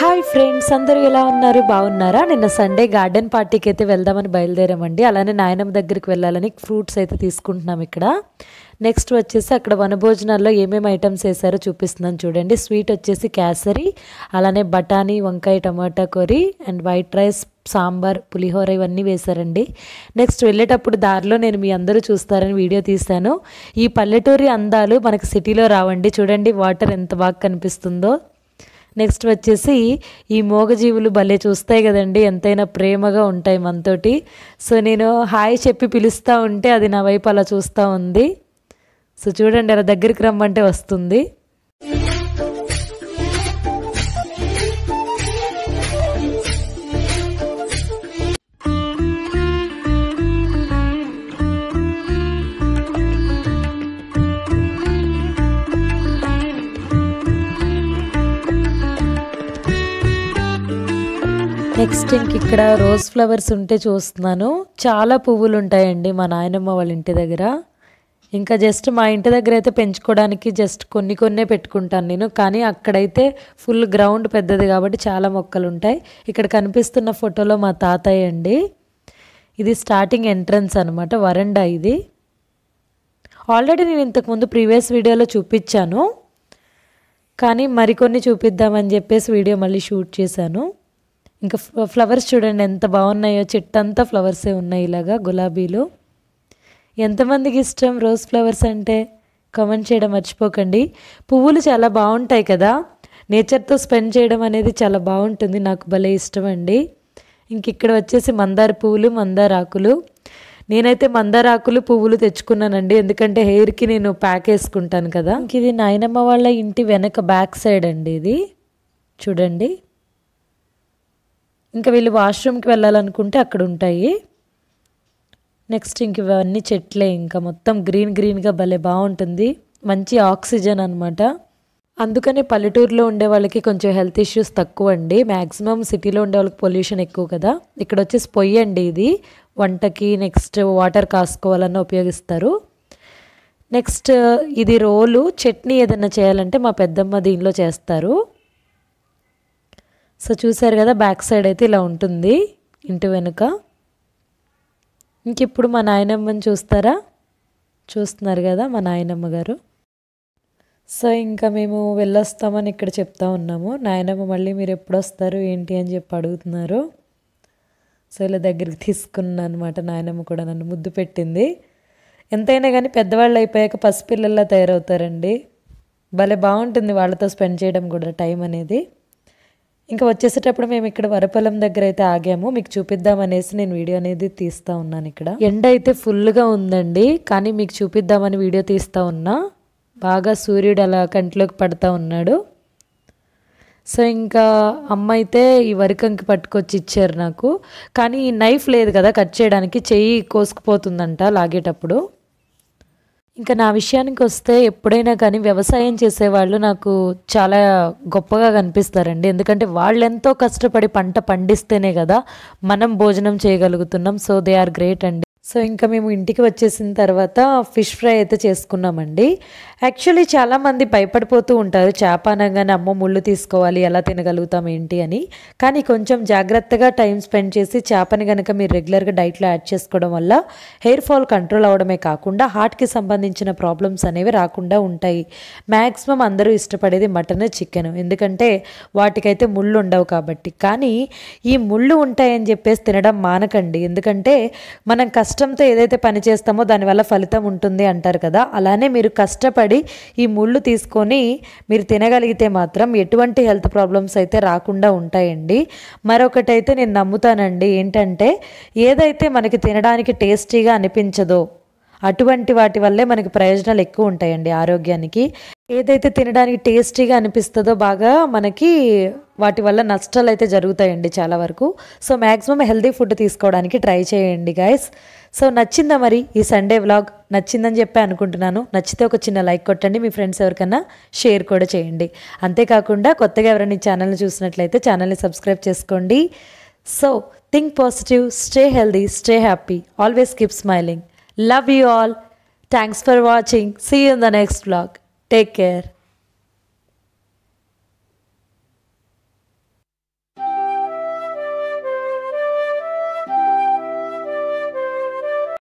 Hi friends అందరూ ఎలా ఉన్నారు బాగున్నారా నిన్న సండే గార్డెన్ పార్టీకి అయితే వెళ్దామని బయలుదేరామండి అలానే నాయనమ్మ దగ్గరికి వెళ్ళాలని ఫ్రూట్స్ అయితే తీసుకుంటున్నాం ఇక్కడ నెక్స్ట్ వచ్చేసి అక్కడ వనభోజనాల్లో ఏమేమి ఐటమ్స్ వేసారో చూపిస్తున్నాను చూడండి స్వీట్ వచ్చేసి కేసరి అలానే బఠానీ వంకాయ tomato curry and white rice sambar pulihora ఇవన్నీ వేశారండి నెక్స్ట్ వెళ్ళేటప్పుడు దారిలో నేను మీ అందరూ చూస్తారని వీడియో తీశాను ఈ పల్లెటూరి అందాలు మనకు సిటీలో రావండి చూడండి వాటర్ ఎంత బాగా కనిపిస్తుందో నెక్స్ట్ వచ్చేసి ఈ మోగజీవులు భలే చూస్తాయి కదండి ఎంతైనా ప్రేమగా ఉంటాయి మనతోటి సో నేను హాయ్ చెప్పి పిలుస్తూ ఉంటే అది నా వైపు అలా చూస్తూ ఉంది సో చూడండి అలా దగ్గరికి రమ్మంటే వస్తుంది నెక్స్ట్ ఇంక ఇక్కడ రోజ్ ఫ్లవర్స్ ఉంటే చూస్తున్నాను చాలా పువ్వులు ఉంటాయండి మా నాయనమ్మ వాళ్ళ ఇంటి దగ్గర ఇంకా జస్ట్ మా ఇంటి దగ్గర అయితే పెంచుకోవడానికి జస్ట్ కొన్ని కొన్నే పెట్టుకుంటాను నేను కానీ అక్కడైతే ఫుల్ గ్రౌండ్ పెద్దది కాబట్టి చాలా మొక్కలు ఉంటాయి ఇక్కడ కనిపిస్తున్న ఫోటోలో మా తాతయ్య అండి ఇది స్టార్టింగ్ ఎంట్రన్స్ అనమాట వరండా ఇది ఆల్రెడీ నేను ఇంతకుముందు ప్రీవియస్ వీడియోలో చూపించాను కానీ మరికొన్ని చూపిద్దామని చెప్పేసి వీడియో మళ్ళీ షూట్ చేశాను ఇంకా ఫ్లవర్స్ చూడండి ఎంత బాగున్నాయో చెట్టంతా ఫ్లవర్సే ఉన్నాయి ఇలాగా గులాబీలు ఎంతమందికి ఇష్టం రోజ్ ఫ్లవర్స్ అంటే కామెంట్ చేయడం మర్చిపోకండి పువ్వులు చాలా బాగుంటాయి కదా నేచర్తో స్పెండ్ చేయడం అనేది చాలా బాగుంటుంది నాకు భలే ఇష్టం అండి ఇంక ఇక్కడ వచ్చేసి మందార పువ్వులు మందార ఆకులు నేనైతే మందార ఆకులు పువ్వులు తెచ్చుకున్నానండి ఎందుకంటే హెయిర్కి నేను ప్యాక్ వేసుకుంటాను కదా ఇంక ఇది నాయనమ్మ వాళ్ళ ఇంటి వెనక బ్యాక్ సైడ్ అండి ఇది చూడండి ఇంకా వీళ్ళు వాష్రూమ్కి వెళ్ళాలనుకుంటే అక్కడ ఉంటాయి నెక్స్ట్ ఇంక ఇవన్నీ చెట్లే ఇంకా మొత్తం గ్రీన్ గ్రీన్గా భలే బాగుంటుంది మంచి ఆక్సిజన్ అనమాట అందుకని పల్లెటూరులో ఉండే వాళ్ళకి కొంచెం హెల్త్ ఇష్యూస్ తక్కువ అండి మ్యాక్సిమం సిటీలో ఉండే వాళ్ళకి పొల్యూషన్ ఎక్కువ కదా ఇక్కడ వచ్చేసి పొయ్యి అండి ఇది వంటకి నెక్స్ట్ వాటర్ కాసుకోవాలన్నా ఉపయోగిస్తారు నెక్స్ట్ ఇది రోలు చట్నీ ఏదైనా చేయాలంటే మా పెద్దమ్మ దీనిలో చేస్తారు సో చూసారు కదా బ్యాక్ సైడ్ అయితే ఇలా ఉంటుంది ఇంటి వెనుక ఇంకిప్పుడు మా నాయనమ్మని చూస్తారా చూస్తున్నారు కదా మా నాయనమ్మ గారు సో ఇంకా మేము వెళ్ళొస్తామని ఇక్కడ చెప్తా ఉన్నాము నాయనమ్మ మళ్ళీ మీరు ఎప్పుడు వస్తారు ఏంటి అని చెప్పి అడుగుతున్నారు సో ఇలా దగ్గరికి తీసుకున్నాను అనమాట నాయనమ్మ కూడా నన్ను ముద్దు పెట్టింది ఎంతైనా కానీ పెద్దవాళ్ళు అయిపోయాక పసిపిల్లల్లా తయారవుతారండి భలే బాగుంటుంది వాళ్ళతో స్పెండ్ చేయడం కూడా టైం అనేది ఇంకా వచ్చేసేటప్పుడు మేము ఇక్కడ వరపొలం దగ్గర అయితే ఆగాము మీకు చూపిద్దాం అనేసి నేను వీడియో అనేది తీస్తా ఉన్నాను ఇక్కడ ఎండ అయితే ఫుల్గా ఉందండి కానీ మీకు చూపిద్దామని వీడియో తీస్తా ఉన్నా బాగా సూర్యుడు అలా కంటిలోకి పడతా ఉన్నాడు సో ఇంకా అమ్మ అయితే ఈ వరికంకి పట్టుకొచ్చి ఇచ్చారు నాకు కానీ నైఫ్ లేదు కదా కట్ చేయడానికి చెయ్యి కోసుకుపోతుందంట లాగేటప్పుడు ఇంకా నా విషయానికి వస్తే ఎప్పుడైనా కానీ వ్యవసాయం చేసేవాళ్ళు నాకు చాలా గొప్పగా కనిపిస్తారండి ఎందుకంటే వాళ్ళు ఎంతో కష్టపడి పంట పండిస్తేనే కదా మనం భోజనం చేయగలుగుతున్నాం సో దే ఆర్ గ్రేట్ అండి సో ఇంకా మేము ఇంటికి వచ్చేసిన తర్వాత ఫిష్ ఫ్రై అయితే చేసుకున్నామండి యాక్చువల్లీ చాలామంది భయపడిపోతూ ఉంటారు చేప అనగానే అమ్మ ముళ్ళు తీసుకోవాలి ఎలా తినగలుగుతాం ఏంటి అని కానీ కొంచెం జాగ్రత్తగా టైం స్పెండ్ చేసి చేపని కనుక మీరు రెగ్యులర్గా డైట్లో యాడ్ చేసుకోవడం వల్ల హెయిర్ ఫాల్ కంట్రోల్ అవడమే కాకుండా హార్ట్కి సంబంధించిన ప్రాబ్లమ్స్ అనేవి రాకుండా ఉంటాయి మ్యాక్సిమం అందరూ ఇష్టపడేది మటన్ చికెన్ ఎందుకంటే వాటికైతే ముళ్ళు ఉండవు కాబట్టి కానీ ఈ ముళ్ళు ఉంటాయని చెప్పేసి తినడం మానకండి ఎందుకంటే మనం కష్ట కష్టంతో ఏదైతే పని చేస్తామో దానివల్ల ఫలితం ఉంటుంది అంటారు కదా అలానే మీరు కష్టపడి ఈ ముళ్ళు తీసుకొని మీరు తినగలిగితే మాత్రం ఎటువంటి హెల్త్ ప్రాబ్లమ్స్ అయితే రాకుండా ఉంటాయండి మరొకటి అయితే నేను నమ్ముతానండి ఏంటంటే ఏదైతే మనకి తినడానికి టేస్టీగా అనిపించదో అటువంటి వాటి వల్లే మనకి ప్రయోజనాలు ఎక్కువ ఉంటాయండి ఆరోగ్యానికి ఏదైతే తినడానికి టేస్టీగా అనిపిస్తుందో బాగా మనకి వాటి వల్ల నష్టాలు అయితే జరుగుతాయండి చాలా వరకు సో మ్యాక్సిమం హెల్దీ ఫుడ్ తీసుకోవడానికి ట్రై చేయండి గాయస్ సో నచ్చిందా మరి ఈ సండే వ్లాగ్ నచ్చిందని చెప్పి అనుకుంటున్నాను నచ్చితే ఒక చిన్న లైక్ కొట్టండి మీ ఫ్రెండ్స్ ఎవరికైనా షేర్ కూడా చేయండి అంతేకాకుండా కొత్తగా ఎవరైనా ఈ ఛానల్ని చూసినట్లయితే ఛానల్ని సబ్స్క్రైబ్ చేసుకోండి so think positive stay healthy stay happy always keep smiling love you all thanks for watching see in the next vlog Take care.